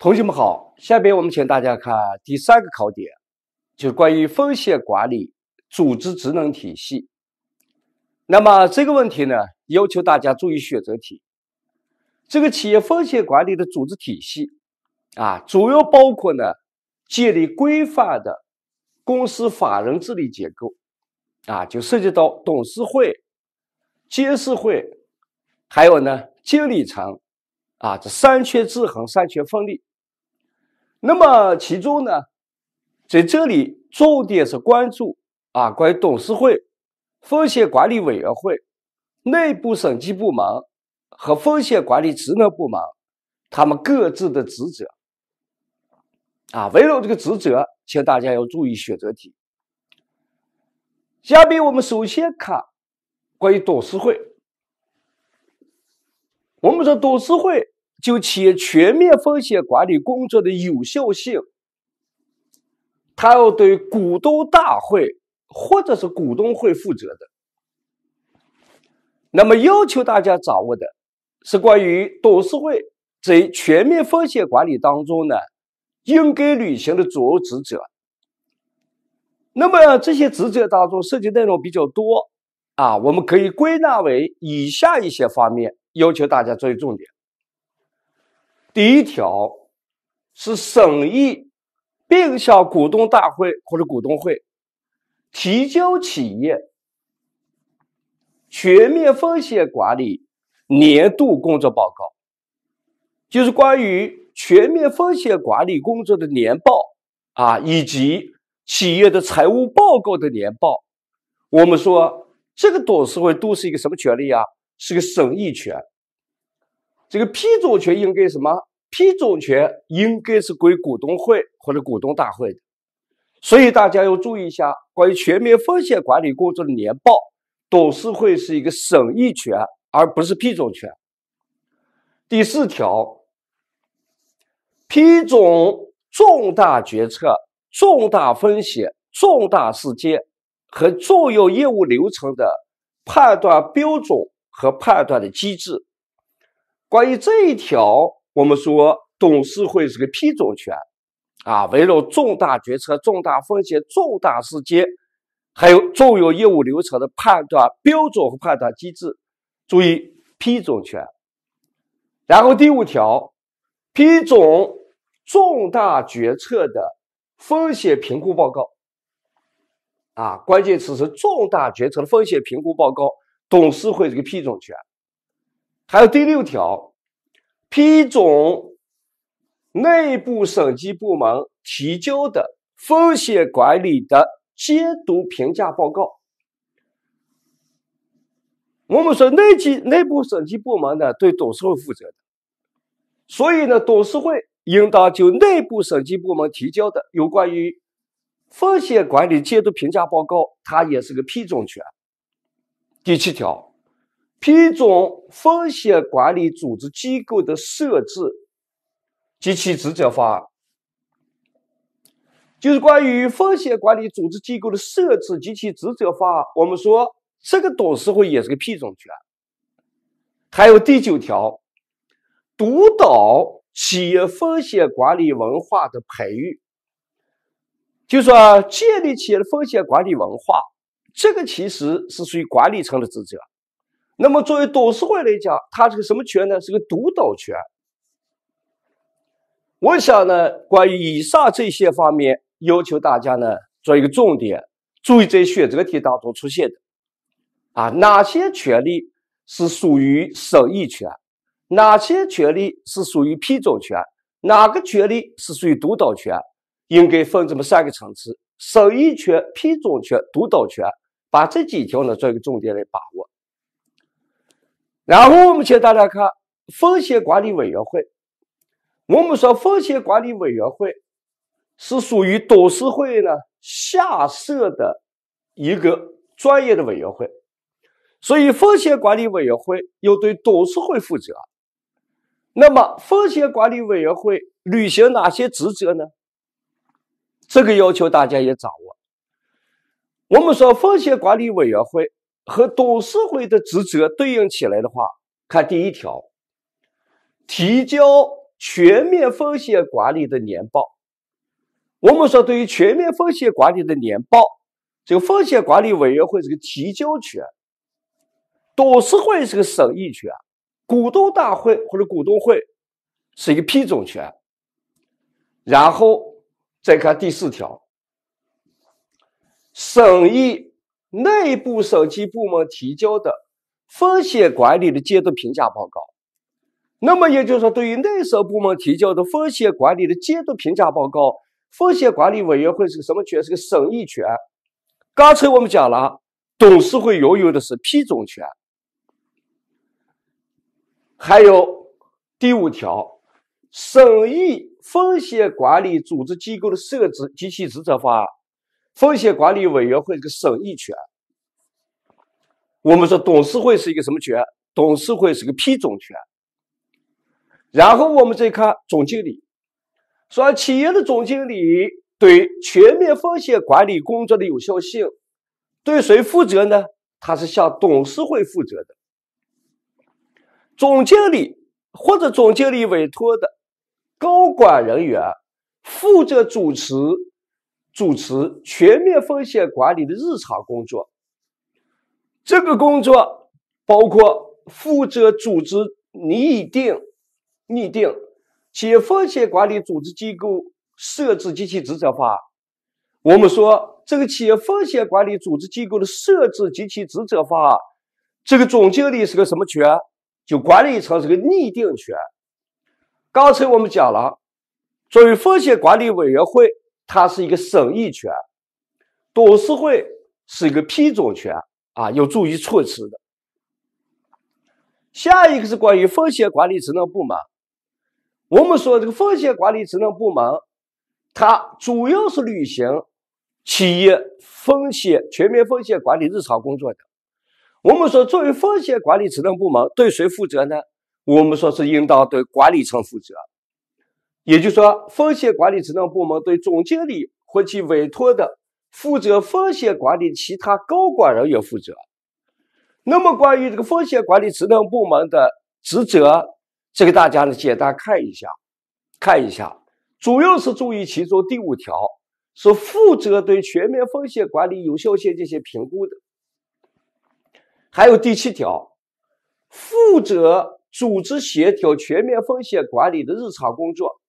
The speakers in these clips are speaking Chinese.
同学们好，下边我们请大家看第三个考点，就是关于风险管理组织职能体系。那么这个问题呢，要求大家注意选择题。这个企业风险管理的组织体系啊，主要包括呢，建立规范的公司法人治理结构啊，就涉及到董事会、监事会，还有呢经理层啊，这三权制衡、三权分立。那么，其中呢，在这里重点是关注啊，关于董事会、风险管理委员会、内部审计部门和风险管理职能部门他们各自的职责啊。围绕这个职责，请大家要注意选择题。下面我们首先看关于董事会。我们说董事会。就企业全面风险管理工作的有效性，他要对股东大会或者是股东会负责的。那么要求大家掌握的是关于董事会在全面风险管理当中呢应该履行的主要职责。那么这些职责当中涉及内容比较多啊，我们可以归纳为以下一些方面，要求大家作为重点。第一条是审议并向股东大会或者股东会提交企业全面风险管理年度工作报告，就是关于全面风险管理工作的年报啊，以及企业的财务报告的年报。我们说这个董事会都是一个什么权利啊？是个审议权。这个批准权应该什么？批准权应该是归股东会或者股东大会的，所以大家要注意一下关于全面风险管理工作的年报，董事会是一个审议权，而不是批准权。第四条，批准重大决策、重大风险、重大事件和重要业务流程的判断标准和判断的机制。关于这一条，我们说董事会是个批准权，啊，围绕重大决策、重大风险、重大事件，还有重要业务流程的判断标准和判断机制，注意批准权。然后第五条，批准重大决策的风险评估报告，啊，关键词是重大决策的风险评估报告，董事会这个批准权。还有第六条，批准内部审计部门提交的风险管理的监督评价报告。我们说内计内部审计部门呢，对董事会负责的，所以呢，董事会应当就内部审计部门提交的有关于风险管理监督评价报告，它也是个批准权。第七条。批准风险管理组织机构的设置及其职责方案，就是关于风险管理组织机构的设置及其职责方案。我们说，这个董事会也是个批准权。还有第九条，督导企业风险管理文化的培育，就说建立企业的风险管理文化，这个其实是属于管理层的职责。那么，作为董事会来讲，它是个什么权呢？是个主导权。我想呢，关于以上这些方面，要求大家呢做一个重点注意，在选择题当中出现的啊，哪些权利是属于审议权？哪些权利是属于批准权？哪个权利是属于督导权？应该分这么三个层次：审议权、批准权、督导权。把这几条呢做一个重点来把握。然后我们请大家看风险管理委员会。我们说风险管理委员会是属于董事会呢下设的一个专业的委员会，所以风险管理委员会要对董事会负责。那么风险管理委员会履行哪些职责呢？这个要求大家也掌握。我们说风险管理委员会。和董事会的职责对应起来的话，看第一条，提交全面风险管理的年报。我们说，对于全面风险管理的年报，这个风险管理委员会是个提交权，董事会是个审议权，股东大会或者股东会是一个批准权。然后，再看第四条，审议。内部审计部门提交的风险管理的监督评价报告，那么也就是说，对于内审部门提交的风险管理的监督评价报告，风险管理委员会是个什么权？是个审议权。刚才我们讲了，董事会拥有的是批准权。还有第五条，审议风险管理组织机构的设置及其职责方案。风险管理委员会的审议权，我们说董事会是一个什么权？董事会是个批准权。然后我们再看总经理，说企业的总经理对全面风险管理工作的有效性，对谁负责呢？他是向董事会负责的。总经理或者总经理委托的高管人员负责主持。主持全面风险管理的日常工作，这个工作包括负责组织拟定、拟定企业风险管理组织机构设置及其职责方案。我们说，这个企业风险管理组织机构的设置及其职责方案，这个总经理是个什么权？就管理层是个拟定权。刚才我们讲了，作为风险管理委员会。它是一个审议权，董事会是一个批准权啊，有助于措辞的。下一个是关于风险管理职能部门。我们说这个风险管理职能部门，它主要是履行企业风险全面风险管理日常工作的。我们说作为风险管理职能部门，对谁负责呢？我们说是应当对管理层负责。也就是说，风险管理职能部门对总经理或其委托的负责风险管理其他高管人员负责。那么，关于这个风险管理职能部门的职责，这个大家呢简单看一下，看一下，主要是注意其中第五条是负责对全面风险管理有效性进行评估的，还有第七条，负责组织协调全面风险管理的日常工作。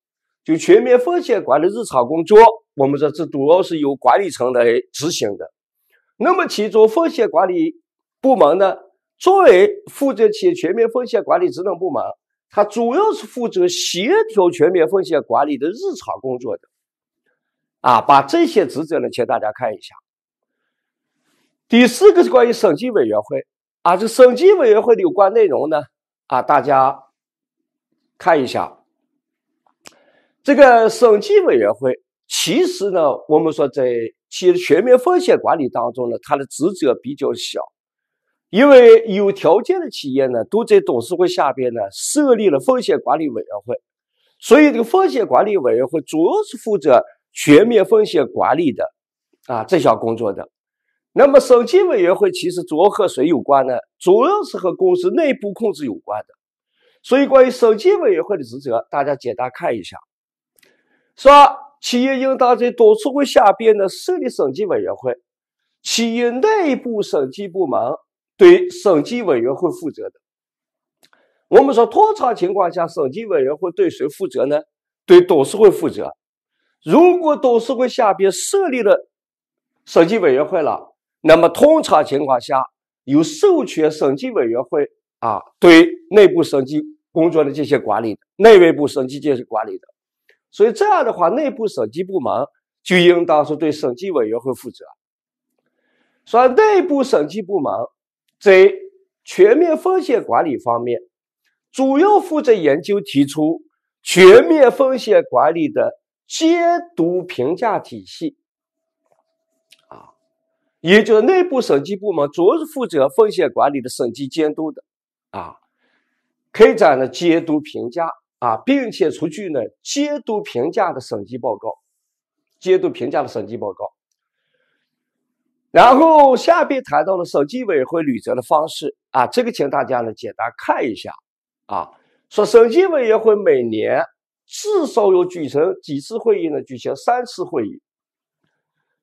就全面风险管理日常工作，我们说这主要是由管理层来执行的。那么，其中风险管理部门呢，作为负责企业全面风险管理职能部门，它主要是负责协调全面风险管理的日常工作的。啊，把这些职责呢，请大家看一下。第四个是关于审计委员会，啊，这审计委员会的有关内容呢，啊，大家看一下。这个审计委员会，其实呢，我们说在企业的全面风险管理当中呢，它的职责比较小，因为有条件的企业呢，都在董事会下边呢设立了风险管理委员会，所以这个风险管理委员会主要是负责全面风险管理的啊这项工作的。那么审计委员会其实主要和谁有关呢？主要是和公司内部控制有关的。所以关于审计委员会的职责，大家简单看一下。说企业应当在董事会下边呢设立审计委员会，企业内部审计部门对审计委员会负责的。我们说，通常情况下，审计委员会对谁负责呢？对董事会负责。如果董事会下边设立了审计委员会了，那么通常情况下，由授权审计委员会啊，对内部审计工作的这些管理内外部审计这些管理的。所以这样的话，内部审计部门就应当是对审计委员会负责。所以内部审计部门在全面风险管理方面，主要负责研究提出全面风险管理的监督评价体系，啊，也就是内部审计部门主要是负责风险管理的审计监督的，啊，开展了监督评价。啊，并且出具呢监督评价的审计报告，监督评价的审计报告。然后下边谈到了审计委员会履责的方式啊，这个请大家呢简单看一下啊。说审计委员会每年至少有举行几次会议呢？举行三次会议。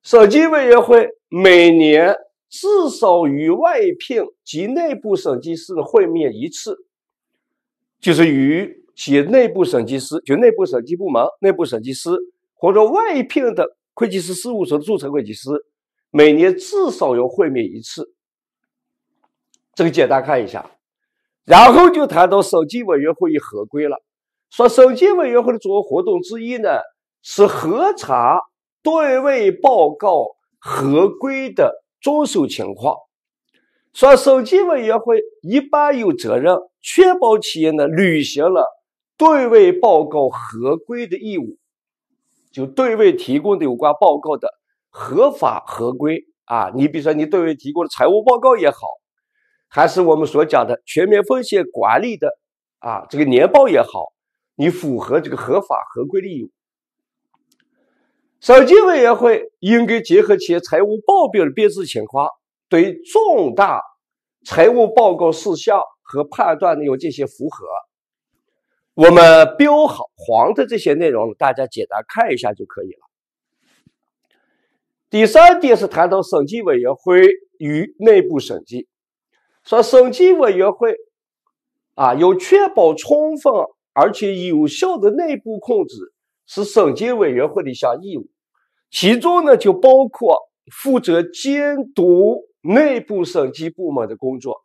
审计委员会每年至少与外聘及内部审计师会面一次，就是与。企业内部审计师，就内部审计部门内部审计师，或者外聘的会计师事务所的注册会计师，每年至少要会面一次。这个简单看一下，然后就谈到审计委员会合规了。说审计委员会的主要活动之一呢，是核查对外报告合规的遵守情况。说审计委员会一般有责任确保企业呢履行了。对未报告合规的义务，就对未提供的有关报告的合法合规啊，你比如说你对未提供的财务报告也好，还是我们所讲的全面风险管理的啊，这个年报也好，你符合这个合法合规的义务，审计委员会应该结合企业财务报表的编制情况，对重大财务报告事项和判断内容进行符合。我们标好黄的这些内容，大家简单看一下就可以了。第三点是谈到审计委员会与内部审计，说审计委员会啊，有确保充分而且有效的内部控制是审计委员会的一项义务，其中呢就包括负责监督内部审计部门的工作。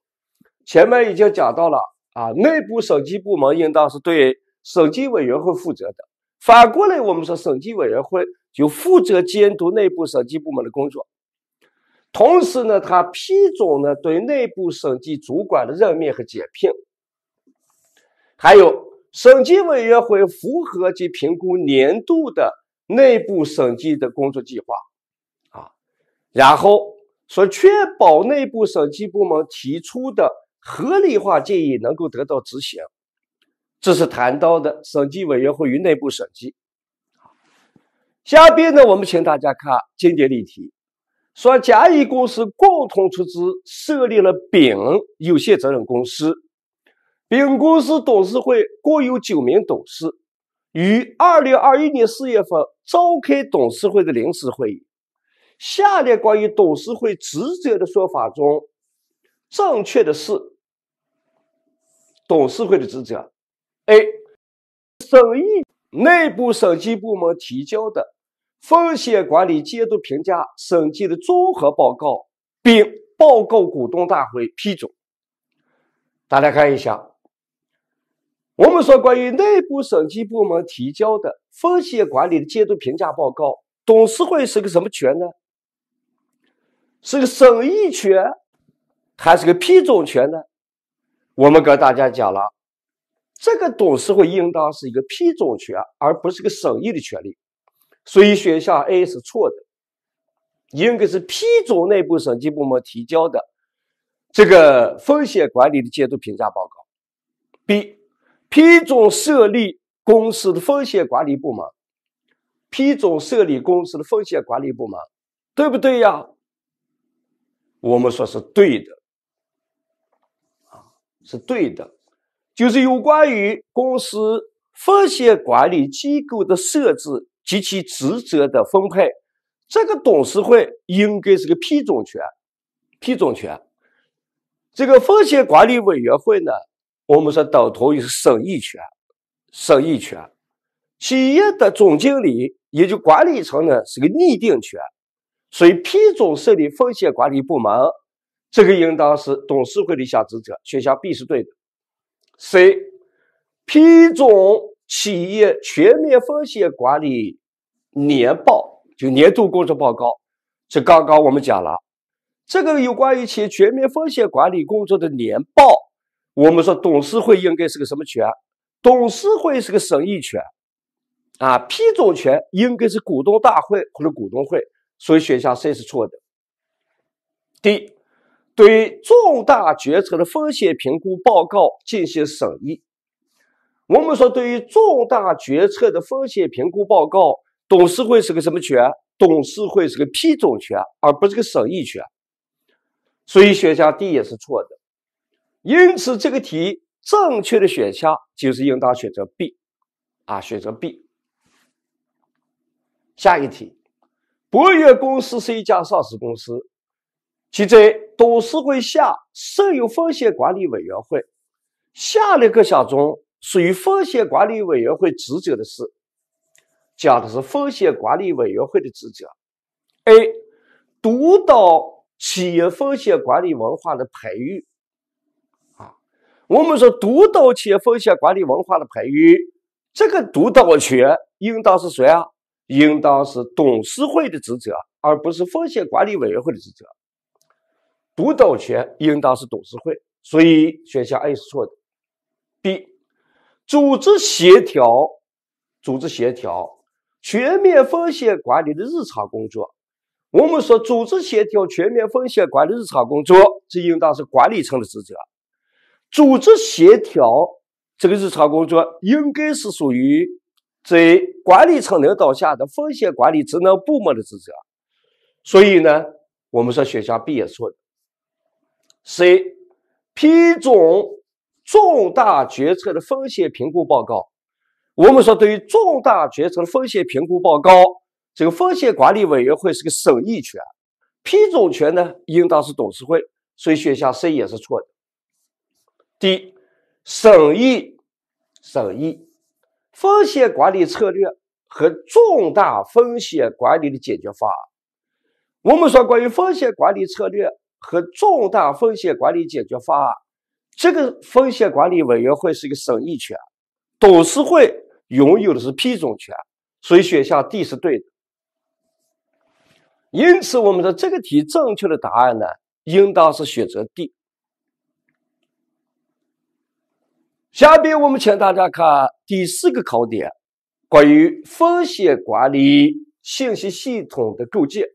前面已经讲到了。啊，内部审计部门应当是对审计委员会负责的。反过来，我们说审计委员会就负责监督内部审计部门的工作，同时呢，他批准呢对内部审计主管的任命和解聘，还有审计委员会符合及评估年度的内部审计的工作计划，啊，然后说确保内部审计部门提出的。合理化建议能够得到执行，这是谈到的审计委员会与内部审计。下边呢，我们请大家看经典例题：说甲乙公司共同出资设立了丙有限责任公司，丙公司董事会共有九名董事，于二零二一年四月份召开董事会的临时会议。下列关于董事会职责的说法中，正确的是？董事会的职责：A. 审议内部审计部门提交的风险管理监督评价审计的综合报告，并报告股东大会批准。大家看一下，我们说关于内部审计部门提交的风险管理的监督评价报告，董事会是个什么权呢？是个审议权，还是个批准权呢？我们给大家讲了，这个董事会应当是一个批准权，而不是个审议的权利。所以选项 A 是错的，应该是批准内部审计部门提交的这个风险管理的监督评价报告。B，批准设立公司的风险管理部门，批准设立公司的风险管理部门，对不对呀？我们说是对的。是对的，就是有关于公司风险管理机构的设置及其职责的分配。这个董事会应该是个批准权，批准权。这个风险管理委员会呢，我们说等同于审议权，审议权。企业的总经理，也就管理层呢，是个拟定权，所以批准设立风险管理部门？这个应当是董事会的一项职责，选项 B 是对的。C，批准企业全面风险管理年报，就年度工作报告，这刚刚我们讲了，这个有关于企业全面风险管理工作的年报，我们说董事会应该是个什么权？董事会是个审议权，啊，批准权应该是股东大会或者股东会，所以选项 C 是错的。D。对重大决策的风险评估报告进行审议。我们说，对于重大决策的风险评估报告，董事会是个什么权？董事会是个批准权，而不是个审议权。所以选项 D 也是错的。因此，这个题正确的选项就是应当选择 B 啊，选择 B。下一题，博越公司是一家上市公司。其在董事会下设有风险管理委员会。下列各项中属于风险管理委员会职责的是，讲的是风险管理委员会的职责。A. 督导企业风险管理文化的培育。啊，我们说督导企业风险管理文化的培育，这个督导权应当是谁啊？应当是董事会的职责，而不是风险管理委员会的职责。主导权应当是董事会，所以选项 A 是错的。B 组织协调，组织协调全面风险管理的日常工作，我们说组织协调全面风险管理日常工作这应当是管理层的职责。组织协调这个日常工作应该是属于在管理层领导下的风险管理职能部门的职责。所以呢，我们说选项 B 也错的。C，批准重大决策的风险评估报告。我们说，对于重大决策的风险评估报告，这个风险管理委员会是个审议权，批准权呢应当是董事会。所以选项 C 也是错的。D，审议，审议风险管理策略和重大风险管理的解决方案。我们说，关于风险管理策略。和重大风险管理解决方案，这个风险管理委员会是一个审议权，董事会拥有的是批准权，所以选项 D 是对的。因此，我们的这个题正确的答案呢，应当是选择 D。下边我们请大家看第四个考点，关于风险管理信息系统的构建。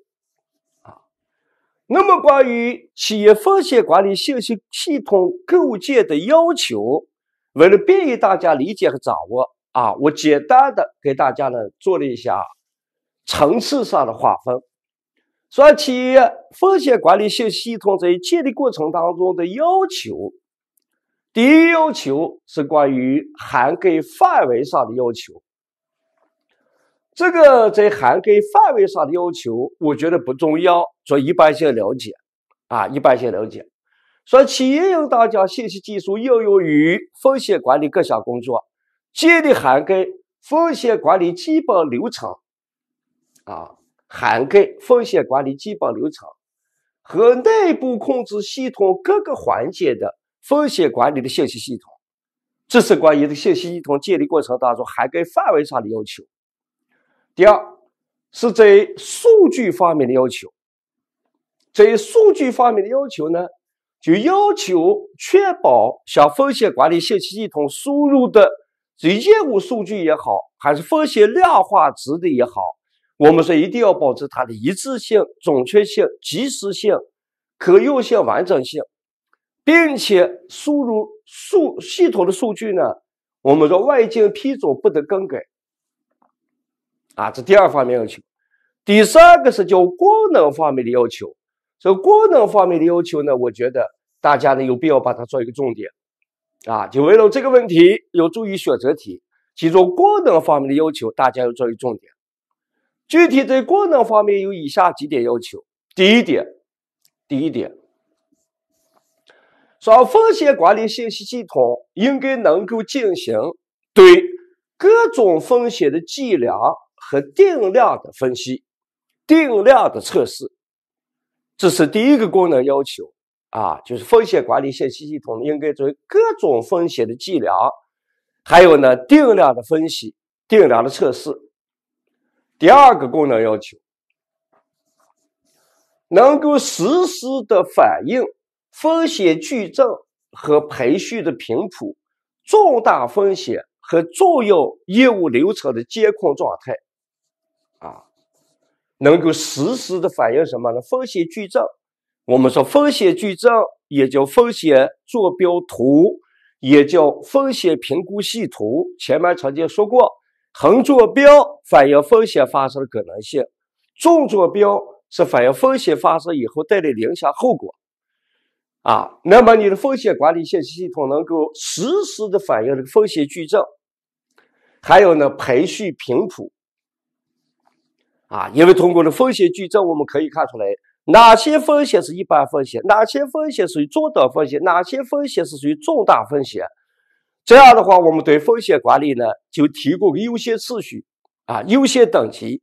那么，关于企业风险管理信息系统构建的要求，为了便于大家理解和掌握啊，我简单的给大家呢做了一下层次上的划分。说企业风险管理信息系统在建立过程当中的要求，第一要求是关于涵盖范围上的要求。这个在涵盖范围上的要求，我觉得不重要。说一般性了解啊，一般性了解。说企业应当将信息技术应用于风险管理各项工作，建立涵盖风险管理基本流程啊，涵盖风险管理基本流程和内部控制系统各个环节的风险管理的信息系统。这是关于的信息系统建立过程当中涵盖范围上的要求。第二，是在数据方面的要求。所以数据方面的要求呢，就要求确保像风险管理信息系统输入的，这业务数据也好，还是风险量化值的也好，我们说一定要保持它的一致性、准确性、及时性、可用性、完整性，并且输入数系统的数据呢，我们说未经批准不得更改。啊，这第二方面要求。第三个是叫功能方面的要求。这功能方面的要求呢，我觉得大家呢有必要把它做一个重点，啊，就围绕这个问题，要注意选择题，其中功能方面的要求大家要一个重点。具体在功能方面有以下几点要求：第一点，第一点，说风险管理信息系统应该能够进行对各种风险的计量和定量的分析、定量的测试。这是第一个功能要求啊，就是风险管理信息系统应该作为各种风险的计量，还有呢定量的分析、定量的测试。第二个功能要求，能够实时的反映风险矩阵和培训的频谱、重大风险和重要业务流程的监控状态啊。能够实时的反映什么呢？风险矩阵，我们说风险矩阵也叫风险坐标图，也叫风险评估系统。前面曾经说过，横坐标反映风险发生的可能性，纵坐标是反映风险发生以后带来的影响后果。啊，那么你的风险管理信息系统能够实时的反映这个风险矩阵，还有呢，培训频谱。啊，因为通过了风险矩阵，我们可以看出来哪些风险是一般风险，哪些风险属于中等风险，哪些风险是属于重大风险。这样的话，我们对风险管理呢就提供优先次序啊，优先等级。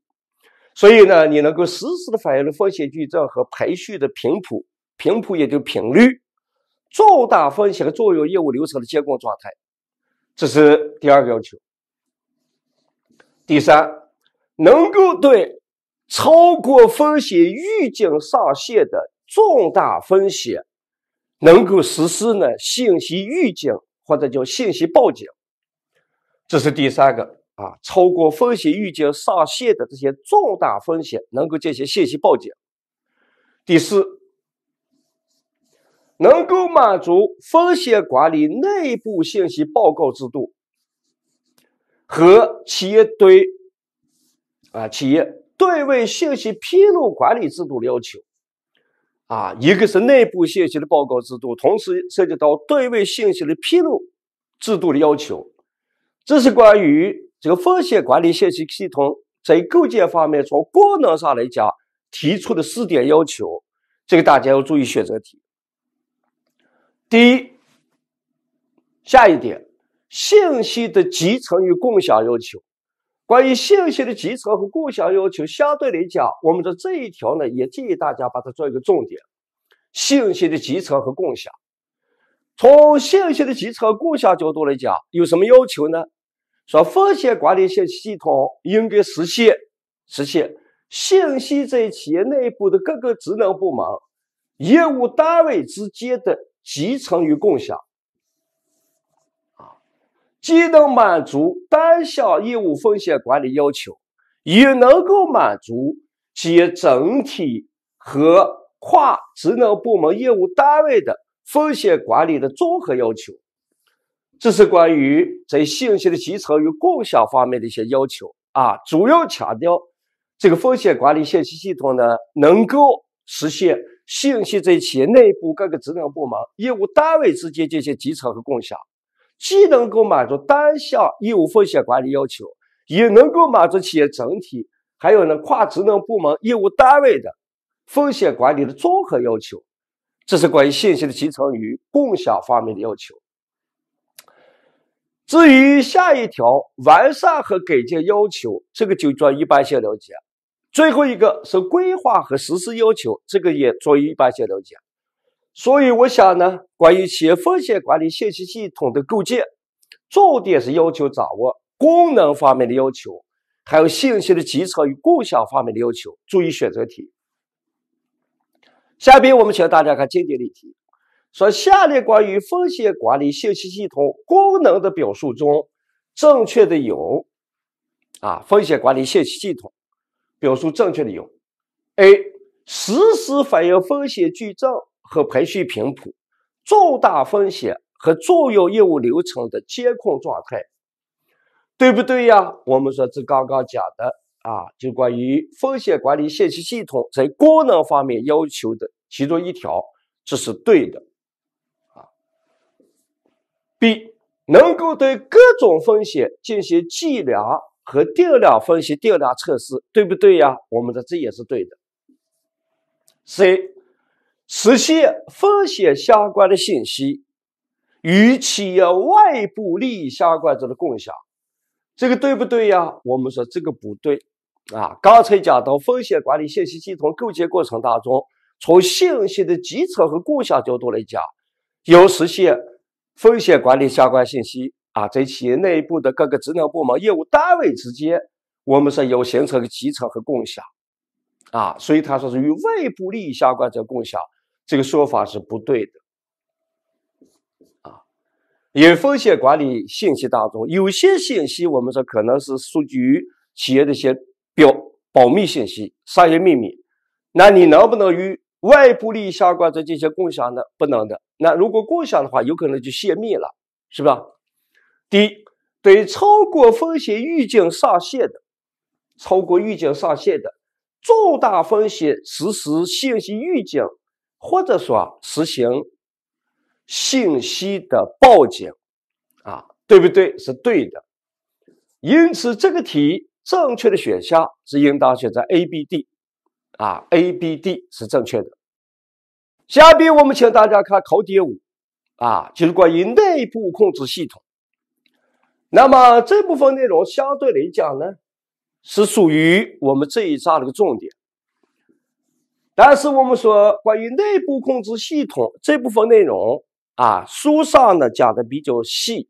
所以呢，你能够实时的反映了风险矩阵和排序的频谱，频谱也就频率，重大风险和重要业务流程的监控状态。这是第二个要求。第三。能够对超过风险预警上限的重大风险，能够实施呢信息预警或者叫信息报警，这是第三个啊，超过风险预警上限的这些重大风险能够进行信息报警。第四，能够满足风险管理内部信息报告制度和企业对。啊，企业对外信息披露管理制度的要求，啊，一个是内部信息的报告制度，同时涉及到对外信息的披露制度的要求。这是关于这个风险管理信息系统在构建方面，从功能上来讲提出的四点要求。这个大家要注意选择题。第一，下一点，信息的集成与共享要求。关于信息的集成和共享要求，相对来讲，我们的这一条呢，也建议大家把它做一个重点。信息的集成和共享，从信息的集成共享角度来讲，有什么要求呢？说风险管理信息系统应该实现实现信息在企业内部的各个职能部门、业务单位之间的集成与共享。既能满足单项业务风险管理要求，也能够满足企业整体和跨职能部门、业务单位的风险管理的综合要求。这是关于在信息的集成与共享方面的一些要求啊，主要强调这个风险管理信息系统呢，能够实现信息在企业内部各个职能部门、业务单位之间进行集成和共享。既能够满足单项业务风险管理要求，也能够满足企业整体，还有呢跨职能部门、业务单位的，风险管理的综合要求。这是关于信息的集成与共享方面的要求。至于下一条完善和改进要求，这个就做一般性了解。最后一个是规划和实施要求，这个也做一般性了解。所以我想呢，关于企业风险管理信息系统的构建，重点是要求掌握功能方面的要求，还有信息的集成与共享方面的要求。注意选择题。下边我们请大家看经典例题。说下列关于风险管理信息系统功能的表述中，正确的有啊，风险管理信息系统表述正确的有：A. 实时反映风险矩阵。和培训频谱，重大风险和重要业务流程的监控状态，对不对呀？我们说这刚刚讲的啊，就关于风险管理信息系统在功能方面要求的其中一条，这是对的啊。B 能够对各种风险进行计量和定量分析、定量测试，对不对呀？我们的这也是对的。C 实现风险相关的信息与企业外部利益相关者的共享，这个对不对呀？我们说这个不对啊。刚才讲到风险管理信息系统构建过程当中，从信息的集成和共享角度来讲，有实现风险管理相关信息啊，在企业内部的各个职能部门、业务单位之间，我们说有形成个集成和共享啊。所以他说是与外部利益相关者共享。这个说法是不对的，啊，因为风险管理信息当中有些信息，我们说可能是数据企业的一些表保密信息、商业秘密，那你能不能与外部利益相关者进行共享呢？不能的。那如果共享的话，有可能就泄密了，是吧？第一，对超过风险预警上限的，超过预警上限的重大风险实时信息预警。或者说实行信息的报警啊，对不对？是对的。因此，这个题正确的选项是应当选择 A、B、D，啊，A、B、D 是正确的。下边我们请大家看考点五，啊，就是关于内部控制系统。那么这部分内容相对来讲呢，是属于我们这一章的一个重点。但是我们说，关于内部控制系统这部分内容啊，书上呢讲的比较细。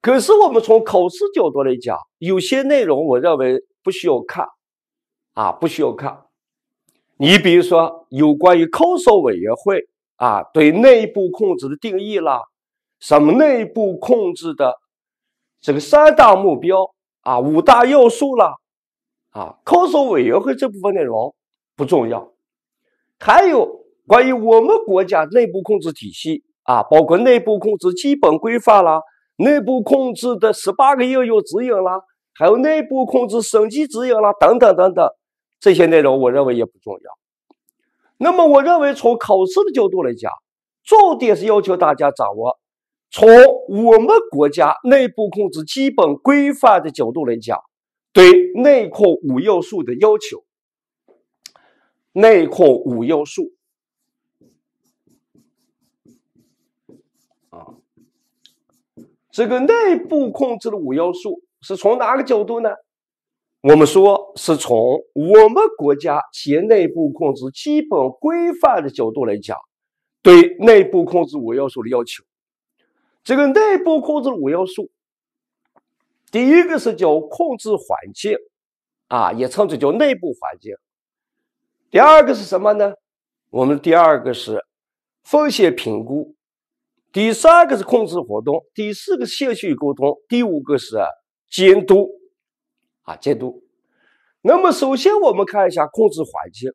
可是我们从考试角度来讲，有些内容我认为不需要看啊，不需要看。你比如说，有关于考试委员会啊，对内部控制的定义啦，什么内部控制的这个三大目标啊、五大要素啦，啊，考试委员会这部分内容。不重要。还有关于我们国家内部控制体系啊，包括内部控制基本规范啦、内部控制的十八个应用指引啦，还有内部控制审计指引啦等等等等这些内容，我认为也不重要。那么，我认为从考试的角度来讲，重点是要求大家掌握从我们国家内部控制基本规范的角度来讲，对内控五要素的要求。内控五要素啊，这个内部控制的五要素是从哪个角度呢？我们说是从我们国家企业内部控制基本规范的角度来讲，对内部控制五要素的要求。这个内部控制五要素，第一个是叫控制环境啊，也称之叫内部环境。第二个是什么呢？我们第二个是风险评估，第三个是控制活动，第四个是信息沟通，第五个是监督啊监督。那么首先我们看一下控制环境，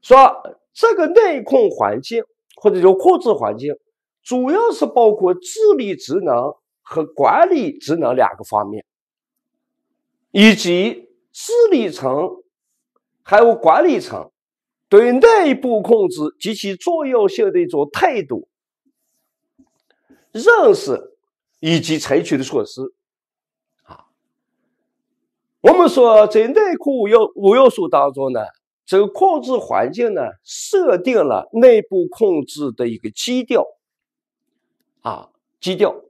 说这个内控环境或者叫控制环境，主要是包括智力职能和管理职能两个方面，以及智力层。还有管理层对内部控制及其重要性的一种态度、认识以及采取的措施啊。我们说，在内五要要素当中呢，这个控制环境呢，设定了内部控制的一个基调啊，基调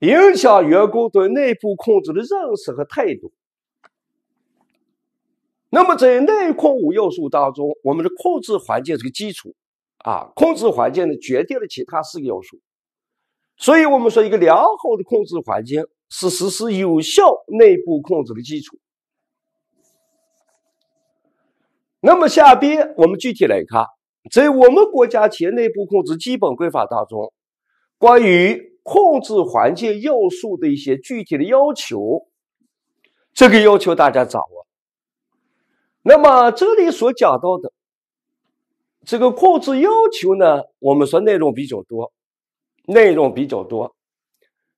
影响员工对内部控制的认识和态度。那么，在内控五要素当中，我们的控制环境是个基础啊，控制环境呢决定了其他四个要素，所以我们说，一个良好的控制环境是实施有效内部控制的基础。那么下边我们具体来看，在我们国家企业内部控制基本规范当中，关于控制环境要素的一些具体的要求，这个要求大家掌握。那么这里所讲到的这个控制要求呢，我们说内容比较多，内容比较多。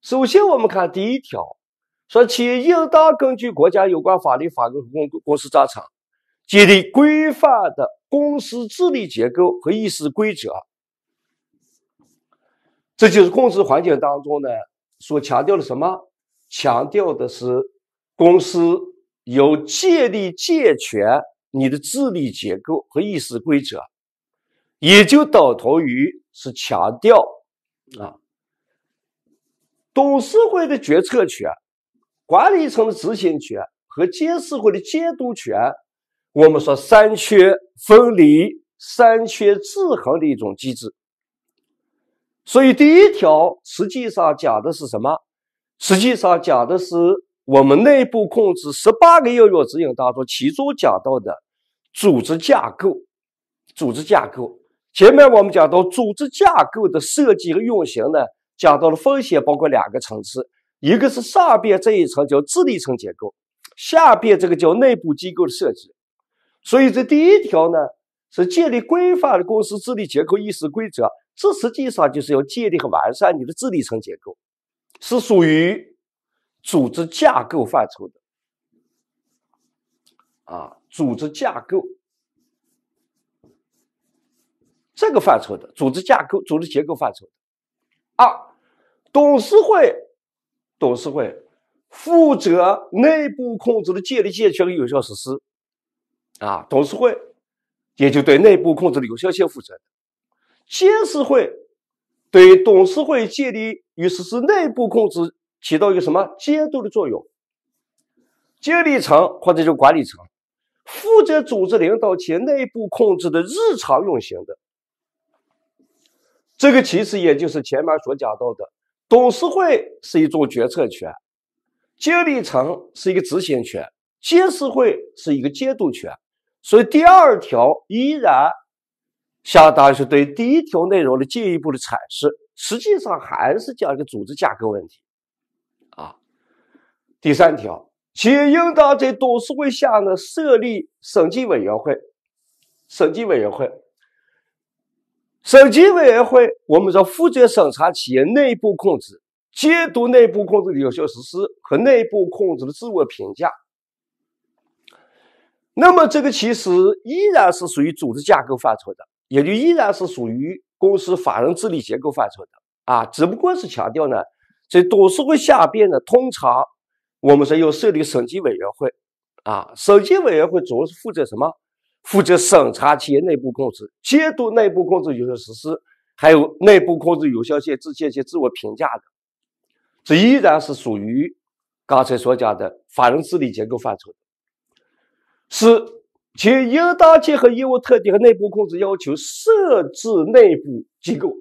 首先，我们看第一条，说企业应当根据国家有关法律法规和公司章程，建立规范的公司治理结构和议事规则。这就是控制环境当中呢所强调的什么？强调的是公司。有建立、健全你的治理结构和议事规则，也就等同于是强调啊，董事会的决策权、管理层的执行权和监事会的监督权，我们说三权分离、三权制衡的一种机制。所以，第一条实际上讲的是什么？实际上讲的是。我们内部控制十八个要用指引当中，其中讲到的组织架构，组织架构前面我们讲到组织架构的设计和运行呢，讲到了风险，包括两个层次，一个是上边这一层叫治理层结构，下边这个叫内部机构的设计。所以这第一条呢，是建立规范的公司治理结构意识规则，这实际上就是要建立和完善你的治理层结构，是属于。组织架构范畴的，啊，组织架构这个范畴的组织架构、组织结构范畴。二，董事会，董事会负责内部控制的建立、健全和有效实施，啊，董事会也就对内部控制的有效性负责。监事会对董事会建立与实施内部控制。起到一个什么监督的作用？经理层或者就管理层负责组织领导且内部控制的日常运行的，这个其实也就是前面所讲到的，董事会是一种决策权，经理层是一个执行权，监事会是一个监督权。所以第二条依然相当于是对第一条内容的进一步的阐释，实际上还是讲一个组织架构问题。第三条，企业应当在董事会下呢设立审计委员会。审计委员会，审计委员会，我们说负责审查企业内部控制、监督内部控制的有效实施和内部控制的自我评价。那么，这个其实依然是属于组织架构范畴的，也就依然是属于公司法人治理结构范畴的啊，只不过是强调呢，在董事会下边呢，通常。我们说要设立审计委员会，啊，审计委员会主要是负责什么？负责审查企业内部控制、监督内部控制有效实施，还有内部控制有效性自检性，自我评价的。这依然是属于刚才所讲的法人治理结构范畴。是，其应当结合业务特点和内部控制要求设置内部机构，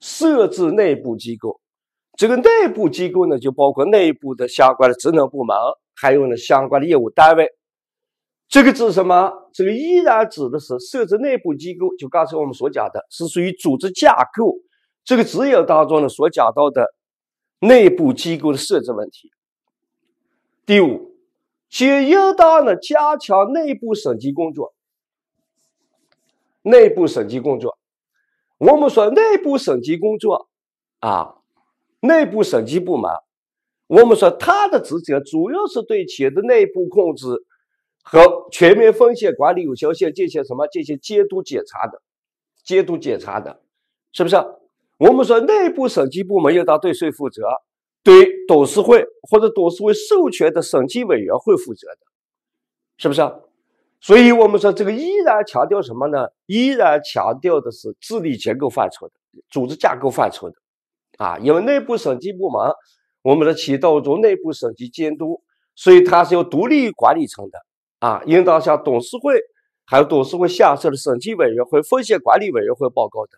设置内部机构。这个内部机构呢，就包括内部的相关的职能部门，还有呢相关的业务单位。这个指什么？这个依然指的是设置内部机构，就刚才我们所讲的，是属于组织架构。这个职业当中呢所讲到的内部机构的设置问题。第五，且应当呢加强内部审计工作。内部审计工作，我们说内部审计工作啊。内部审计部门，我们说它的职责主要是对企业的内部控制和全面风险管理有效性进行什么进行监督检查的，监督检查的，是不是？我们说内部审计部门应当对谁负责？对董事会或者董事会授权的审计委员会负责的，是不是？所以我们说这个依然强调什么呢？依然强调的是治理结构范畴的组织架构范畴的。啊，因为内部审计部门，我们的起到做内部审计监督，所以它是要独立于管理层的啊，应当向董事会还有董事会下设的审计委员会、风险管理委员会报告的。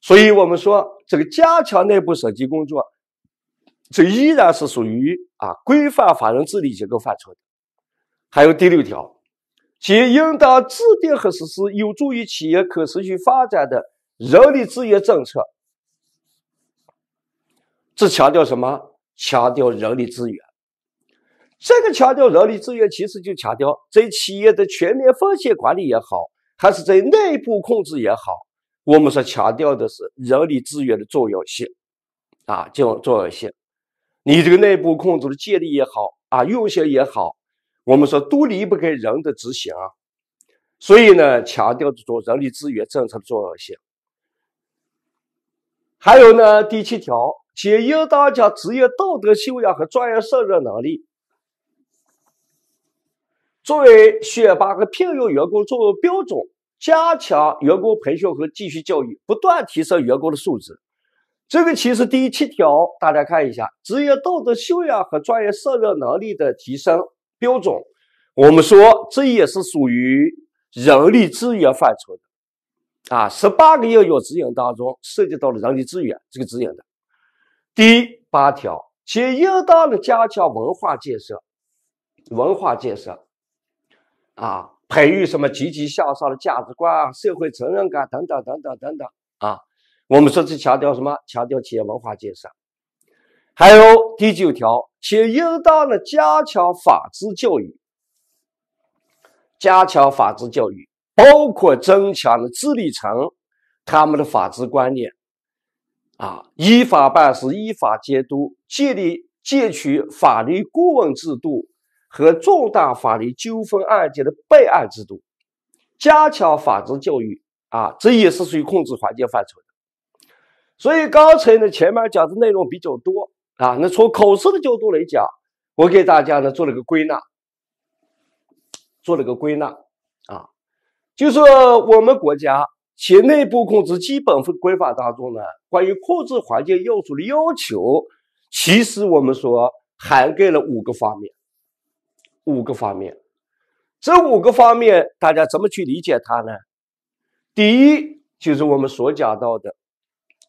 所以，我们说这个加强内部审计工作，这依然是属于啊规范法人治理结构范畴。的。还有第六条，业应当制定和实施有助于企业可持续发展的人力资源政策。这强调什么？强调人力资源。这个强调人力资源，其实就强调在企业的全面风险管理也好，还是在内部控制也好，我们说强调的是人力资源的重要性啊，就重要性。你这个内部控制的建立也好啊，运行也好，我们说都离不开人的执行啊。所以呢，强调这种人力资源政策的重要性。还有呢，第七条。且应当将职业道德修养和专业胜任能力作为选拔和聘用员工作为标准，加强员工培训和继续教育，不断提升员工的素质。这个其实第七条，大家看一下，职业道德修养和专业胜任能力的提升标准，我们说这也是属于人力资源范畴的啊。十八个应用指引当中涉及到了人力资源这个指引的。第八条，且应当呢加强文化建设，文化建设啊，培育什么积极向上的价值观、社会责任感等等等等等等啊。我们说是强调什么？强调企业文化建设。还有第九条，且应当呢加强法治教育，加强法治教育，包括增强的智力层他们的法治观念。啊，依法办事，依法监督，建立、健全法律顾问制度和重大法律纠纷案件的备案制度，加强法制教育啊，这也是属于控制环境范畴的。所以刚才呢，前面讲的内容比较多啊，那从考试的角度来讲，我给大家呢做了个归纳，做了个归纳啊，就是我们国家。其内部控制基本规范当中呢，关于控制环境要素的要求，其实我们说涵盖了五个方面。五个方面，这五个方面大家怎么去理解它呢？第一就是我们所讲到的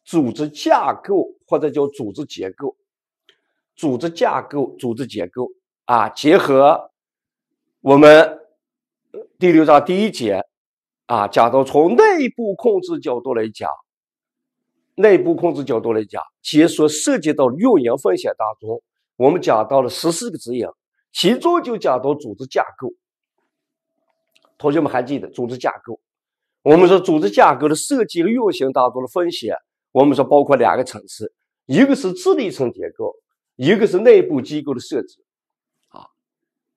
组织架构或者叫组织结构，组织架构、组织结构啊，结合我们第六章第一节。啊，讲到从内部控制角度来讲，内部控制角度来讲，其实所涉及到运营风险当中，我们讲到了十四个指引，其中就讲到组织架构。同学们还记得组织架构？我们说组织架构的设计和运行当中的风险，我们说包括两个层次，一个是治理层结构，一个是内部机构的设置。啊，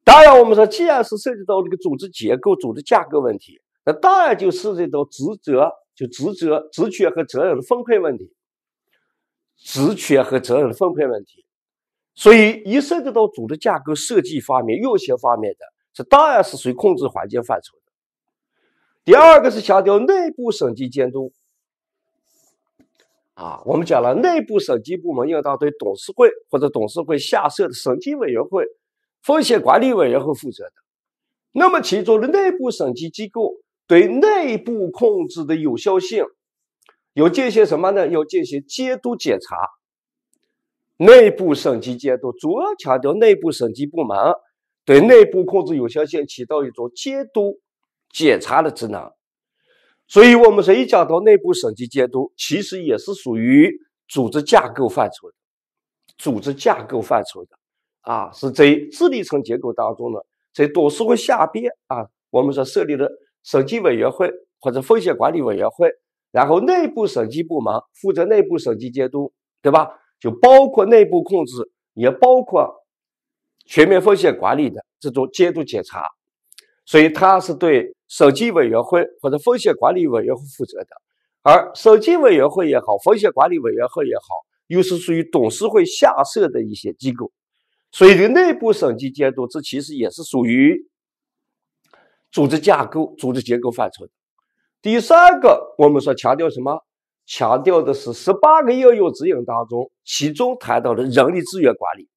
当然我们说，既然是涉及到这个组织结构、组织架构问题。那当然就涉及到职责、就职责、职权和责任的分配问题，职权和责任的分配问题。所以，一涉及到组织架构设计、方面、运行方面的，这当然是属于控制环境范畴的。第二个是强调内部审计监督。啊，我们讲了，内部审计部门应当对董事会或者董事会下设的审计委员会、风险管理委员会负责的。那么，其中的内部审计机构。对内部控制的有效性，要进行什么呢？要进行监督检查，内部审计监督主要强调内部审计部门对内部控制有效性起到一种监督检查的职能。所以，我们一讲到内部审计监督，其实也是属于组织架构范畴，组织架构范畴的啊，是在治理层结构当中呢，在董事会下边啊，我们所设立的。审计委员会或者风险管理委员会，然后内部审计部门负责内部审计监督，对吧？就包括内部控制，也包括全面风险管理的这种监督检查。所以它是对审计委员会或者风险管理委员会负责的，而审计委员会也好，风险管理委员会也好，又是属于董事会下设的一些机构。所以内部审计监督，这其实也是属于。组织架构、组织结构范畴第三个，我们说强调什么？强调的是十八个应用指引当中，其中谈到的人力资源管理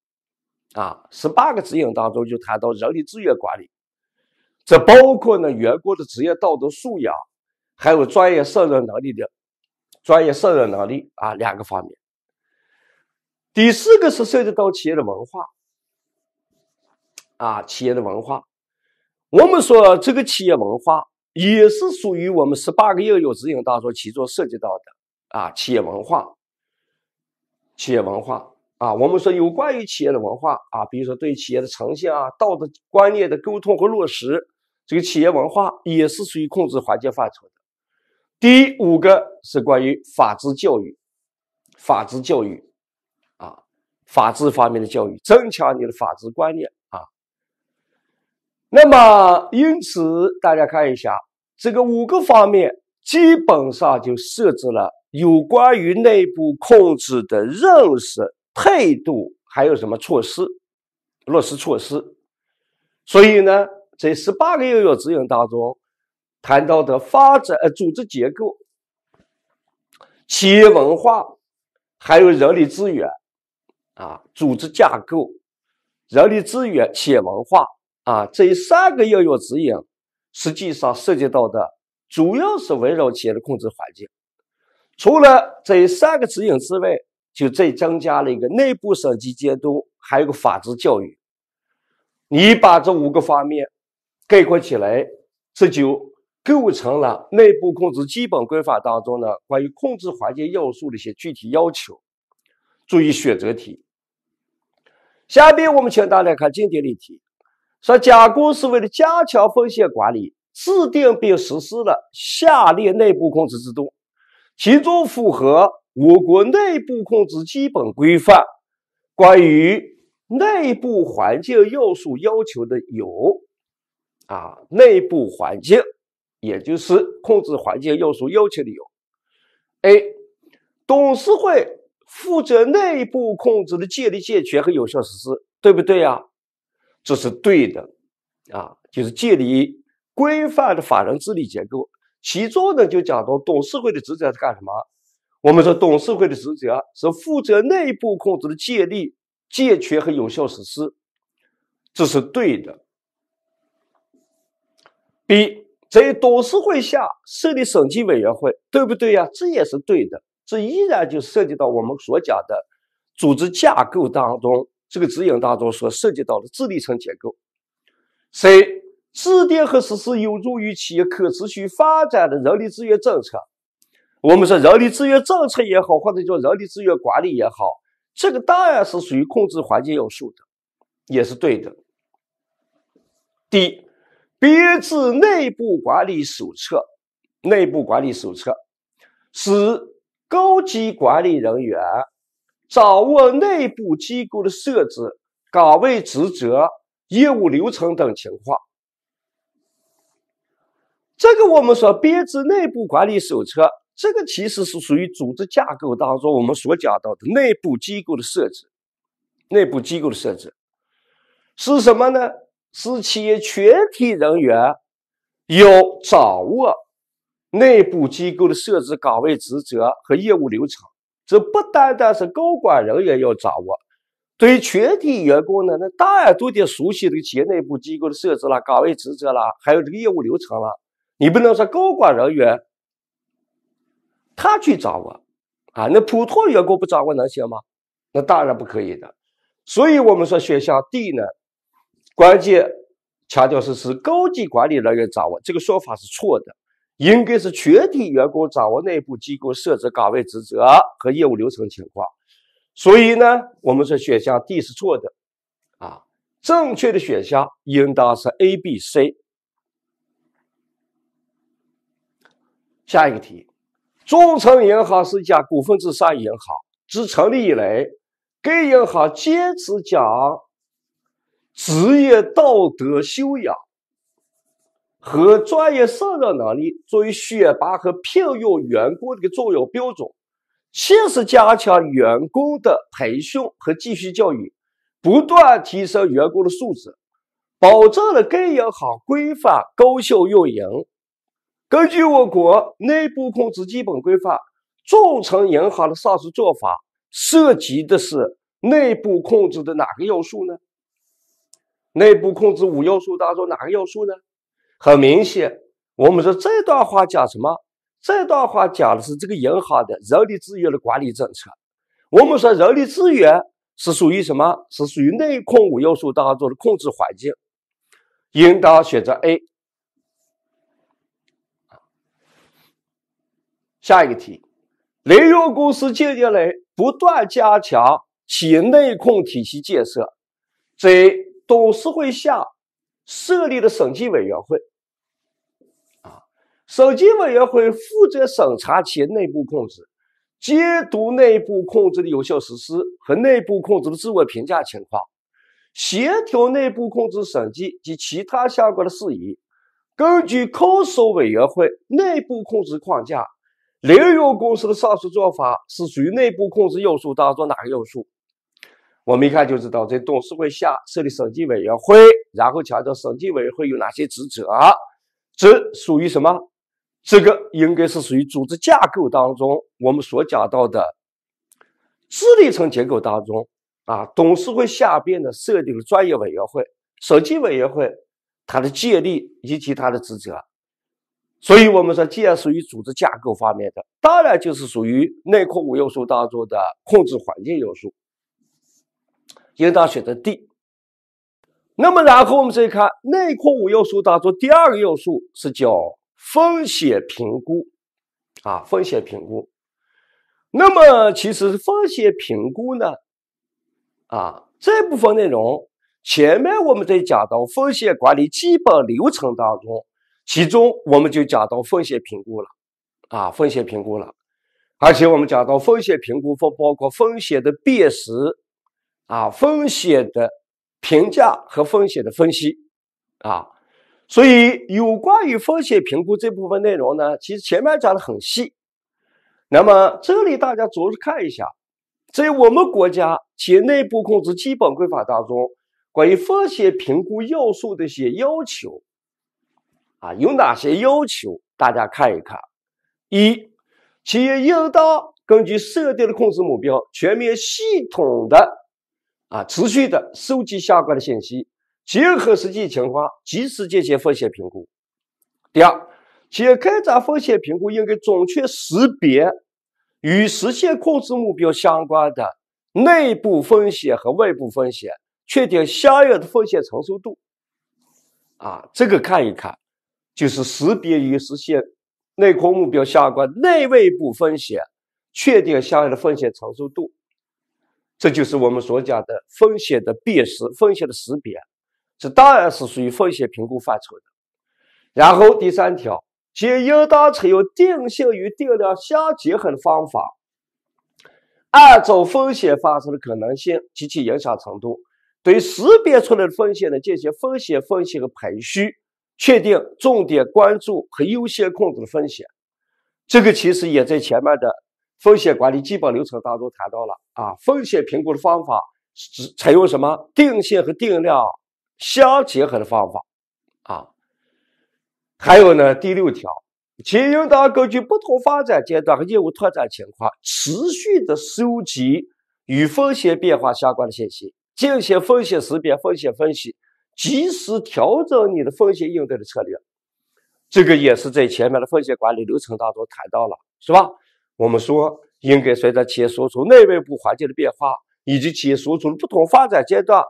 啊，十八个指引当中就谈到人力资源管理，这包括呢员工的职业道德素养，还有专业胜任能力的，专业胜任能力啊两个方面。第四个是涉及到企业的文化啊，企业的文化。我们说，这个企业文化也是属于我们十八个业务指引当中其中涉及到的啊，企业文化，企业文化啊，我们说有关于企业的文化啊，比如说对企业的诚信啊、道德观念的沟通和落实，这个企业文化也是属于控制环境范畴的。第五个是关于法治教育，法治教育啊，法治方面的教育，增强你的法治观念。那么，因此大家看一下，这个五个方面基本上就设置了有关于内部控制的认识、态度，还有什么措施、落实措施。所以呢，在十八个应用指引当中，谈到的发展、呃，组织结构、企业文化，还有人力资源啊，组织架构、人力资源、企业文化。啊，这三个应用指引实际上涉及到的主要是围绕企业的控制环境。除了这三个指引之外，就再增加了一个内部审计监督，还有个法制教育。你把这五个方面概括起来，这就构成了内部控制基本规范当中的关于控制环境要素的一些具体要求。注意选择题。下面我们请大家看经典例题。说甲公司为了加强风险管理，制定并实施了下列内部控制制度，其中符合我国内部控制基本规范关于内部环境要素要求的有，啊，内部环境，也就是控制环境要素要求的有，A，董事会负责内部控制的建立健全和有效实施，对不对呀？这是对的，啊，就是建立规范的法人治理结构，其中呢就讲到董事会的职责是干什么？我们说董事会的职责是负责内部控制的建立、健全和有效实施，这是对的。B 在董事会下设立审计委员会，对不对呀？这也是对的，这依然就涉及到我们所讲的组织架构当中。这个指引当中所涉及到的智力层结构。C. 制定和实施有助于企业可持续发展的人力资源政策。我们说人力资源政策也好，或者叫人力资源管理也好，这个当然是属于控制环境要素的，也是对的。D. 制内部管理手册。内部管理手册是高级管理人员。掌握内部机构的设置、岗位职责、业务流程等情况。这个我们说编制内部管理手册，这个其实是属于组织架构当中我们所讲到的内部机构的设置。内部机构的设置是什么呢？是企业全体人员有掌握内部机构的设置、岗位职责和业务流程。这不单单是高管人员要掌握，对于全体员工呢，那当然都得熟悉这个企业内部机构的设置啦、岗位职责啦，还有这个业务流程啦。你不能说高管人员他去掌握啊，那普通员工不掌握能行吗？那当然不可以的。所以，我们说选项 D 呢，关键强调是是高级管理人员掌握，这个说法是错的。应该是全体员工掌握内部机构设置、岗位职责和业务流程情况，所以呢，我们说选项 D 是错的，啊，正确的选项应当是 A、B、C。下一个题，中城银行是一家股份制商业银行，自成立以来，该银行坚持讲职业道德修养。和专业胜任能力作为选拔和聘用员工的一个重要标准，切是加强员工的培训和继续教育，不断提升员工的素质，保证了该银行规范高效运营。根据我国内部控制基本规范，众诚银行的上市做法涉及的是内部控制的哪个要素呢？内部控制五要素当中，哪个要素呢？很明显，我们说这段话讲什么？这段话讲的是这个银行的人力资源的管理政策。我们说人力资源是属于什么？是属于内控五要素当中的控制环境，应当选择 A。下一个题，雷诺公司近年来不断加强企业内控体系建设，在董事会下。设立的审计委员会，啊，审计委员会负责审查企业内部控制、监督内部控制的有效实施和内部控制的自我评价情况，协调内部控制审计及其他相关的事宜。根据《科氏委员会内部控制框架》，零用公司的上述做法是属于内部控制要素当中哪个要素？我们一看就知道，在董事会下设立审计委员会。然后强调审计委员会有哪些职责，这属于什么？这个应该是属于组织架构当中我们所讲到的智力层结构当中啊，董事会下边呢设定了专业委员会，审计委员会它的建立以及它的职责，所以我们说既然属于组织架构方面的，当然就是属于内控五要素当中的控制环境要素，应当选择 D。那么，然后我们再看内控五要素当中，第二个要素是叫风险评估啊，风险评估。那么，其实风险评估呢，啊，这部分内容前面我们在讲到风险管理基本流程当中，其中我们就讲到风险评估了啊，风险评估了，而且我们讲到风险评估，包括风险的辨识啊，风险的。评价和风险的分析，啊，所以有关于风险评估这部分内容呢，其实前面讲的很细。那么这里大家着重看一下，在我们国家企业内部控制基本规范当中，关于风险评估要素的一些要求，啊，有哪些要求？大家看一看。一，企业应当根据设定的控制目标，全面系统的。啊，持续的收集相关的信息，结合实际情况，及时进行风险评估。第二，业开展风险评估应该准确识别与实现控制目标相关的内部风险和外部风险，确定相应的风险承受度。啊，这个看一看，就是识别与实现内控目标相关内外部风险，确定相应的风险承受度。这就是我们所讲的风险的辨识、风险的识别，这当然是属于风险评估范畴的。然后第三条，即应当采用定性与定量相结合的方法，按照风险发生的可能性及其影响程度，对识别出来的风险呢进行风险分析和排序，确定重点关注和优先控制的风险。这个其实也在前面的。风险管理基本流程当中谈到了啊，风险评估的方法是采用什么定性和定量相结合的方法啊？还有呢，第六条，企业应当根据不同发展阶段和业务拓展情况，持续的收集与风险变化相关的信息，进行风险识别、风险分析，及时调整你的风险应对的策略。这个也是在前面的风险管理流程当中谈到了，是吧？我们说，应该随着企业所处内外部环境的变化，以及企业所处的不同发展阶段，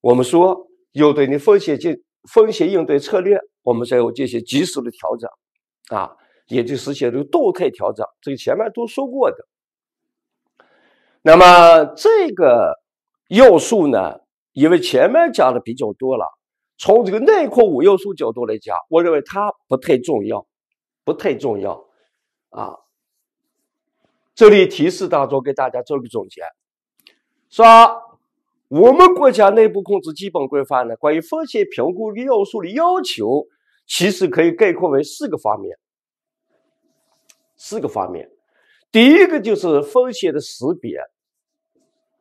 我们说要对你风险进风险应对策略，我们才有进行及时的调整，啊，也就实现这个动态调整。这个前面都说过的。那么这个要素呢，因为前面讲的比较多了，从这个内控五要素角度来讲，我认为它不太重要，不太重要，啊。这里提示当中给大家做个总结，说我们国家内部控制基本规范呢，关于风险评估要素的要求，其实可以概括为四个方面。四个方面，第一个就是风险的识别。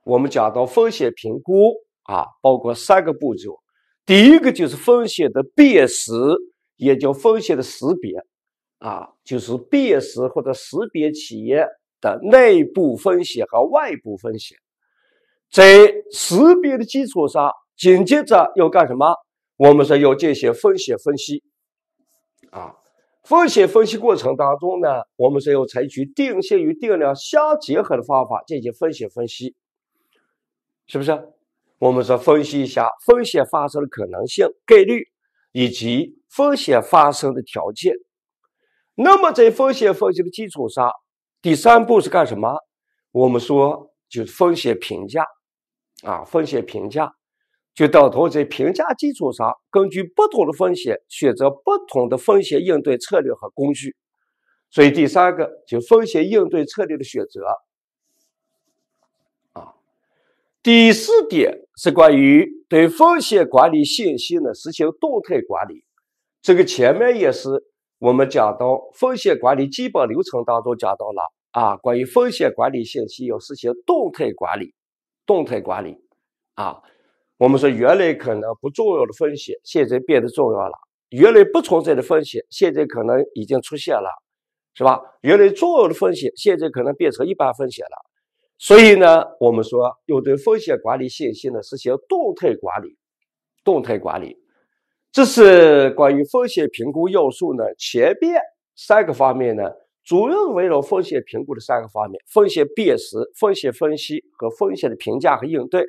我们讲到风险评估啊，包括三个步骤，第一个就是风险的辨识，也叫风险的识别，啊，就是辨识或者识别企业。的内部风险和外部风险，在识别的基础上，紧接着要干什么？我们说要进行风险分析啊。风险分析过程当中呢，我们是要采取定性与定量相结合的方法进行风险分析，是不是？我们说分析一下风险发生的可能性、概率以及风险发生的条件。那么在风险分析的基础上。第三步是干什么？我们说就是风险评价，啊，风险评价，就到头在评价基础上，根据不同的风险选择不同的风险应对策略和工具。所以第三个就风险应对策略的选择，啊，第四点是关于对风险管理信息呢实行动态管理，这个前面也是。我们讲到风险管理基本流程当中讲到了啊，关于风险管理信息要实行动态管理，动态管理啊。我们说原来可能不重要的风险，现在变得重要了；原来不存在的风险，现在可能已经出现了，是吧？原来重要的风险，现在可能变成一般风险了。所以呢，我们说要对风险管理信息呢实行动态管理，动态管理。这是关于风险评估要素呢，前边三个方面呢，主要围绕风险评估的三个方面：风险辨识、风险分析和风险的评价和应对。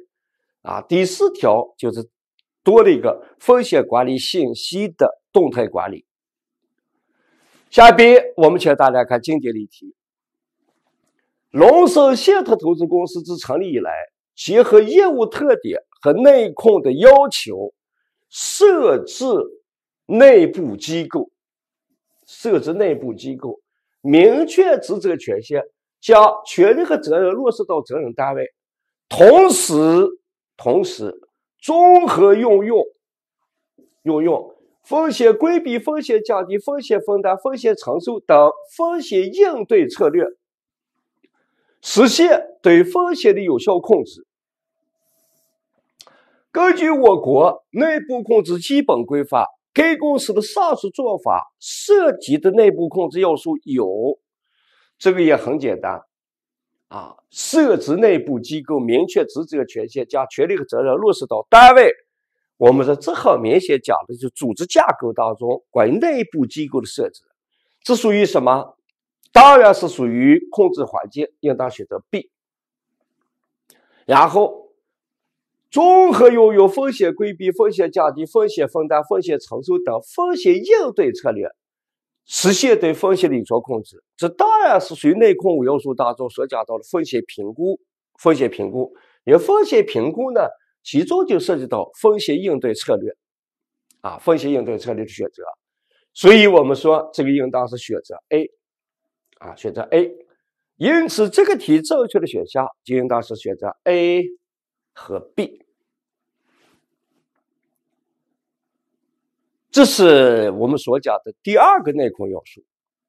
啊，第四条就是多了一个风险管理信息的动态管理。下边我们请大家看经典例题：龙盛信托投资公司自成立以来，结合业务特点和内控的要求。设置内部机构，设置内部机构，明确职责权限，将权利和责任落实到责任单位。同时，同时综合运用、运用风险规避、风险降低、风险分担、风险承受等风险应对策略，实现对风险的有效控制。根据我国内部控制基本规范，该公司的上述做法涉及的内部控制要素有，这个也很简单，啊，设置内部机构，明确职责权限，将权力和责任落实到单位。我们说这很明显讲的就是组织架构当中关于内部机构的设置，这属于什么？当然是属于控制环境，应当选择 B。然后。综合运用风险规避、风险降低、风险分担、风险承受等风险应对策略，实现对风险的有效控制。这当然是属于内控五要素当中所讲到的风险评估。风险评估，因为风险评估呢，其中就涉及到风险应对策略啊，风险应对策略的选择。所以，我们说这个应当是选择 A 啊，选择 A。因此，这个题正确的选项就应当是选择 A 和 B。这是我们所讲的第二个内控要素。